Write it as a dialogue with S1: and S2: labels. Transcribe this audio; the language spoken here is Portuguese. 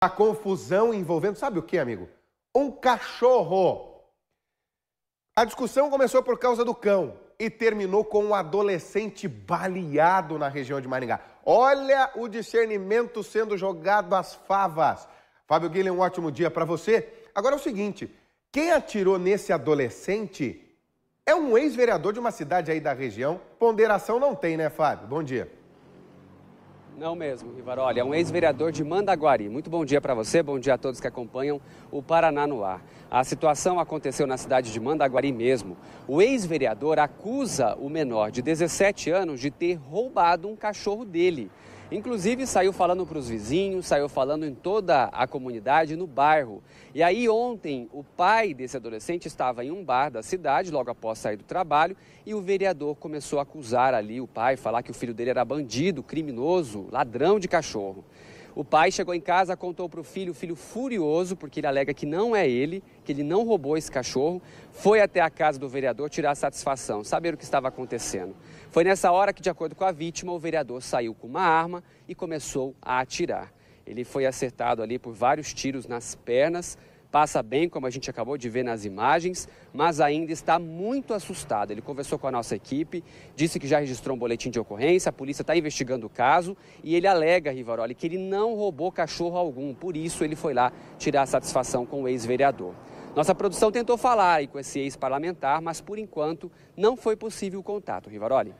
S1: a confusão envolvendo, sabe o que, amigo? Um cachorro. A discussão começou por causa do cão e terminou com um adolescente baleado na região de Maringá. Olha o discernimento sendo jogado às favas. Fábio Guilherme, um ótimo dia para você. Agora é o seguinte, quem atirou nesse adolescente é um ex-vereador de uma cidade aí da região. Ponderação não tem, né, Fábio? Bom dia.
S2: Não mesmo, Rivaroli. É um ex-vereador de Mandaguari. Muito bom dia para você, bom dia a todos que acompanham o Paraná no Ar. A situação aconteceu na cidade de Mandaguari mesmo. O ex-vereador acusa o menor de 17 anos de ter roubado um cachorro dele. Inclusive, saiu falando para os vizinhos, saiu falando em toda a comunidade, no bairro. E aí, ontem, o pai desse adolescente estava em um bar da cidade, logo após sair do trabalho, e o vereador começou a acusar ali o pai, falar que o filho dele era bandido, criminoso ladrão de cachorro. O pai chegou em casa, contou para o filho, o filho furioso, porque ele alega que não é ele, que ele não roubou esse cachorro, foi até a casa do vereador tirar a satisfação, saber o que estava acontecendo. Foi nessa hora que, de acordo com a vítima, o vereador saiu com uma arma e começou a atirar. Ele foi acertado ali por vários tiros nas pernas, passa bem, como a gente acabou de ver nas imagens, mas ainda está muito assustado. Ele conversou com a nossa equipe, disse que já registrou um boletim de ocorrência, a polícia está investigando o caso e ele alega, Rivaroli, que ele não roubou cachorro algum, por isso ele foi lá tirar a satisfação com o ex-vereador. Nossa produção tentou falar com esse ex-parlamentar, mas por enquanto não foi possível o contato, Rivaroli.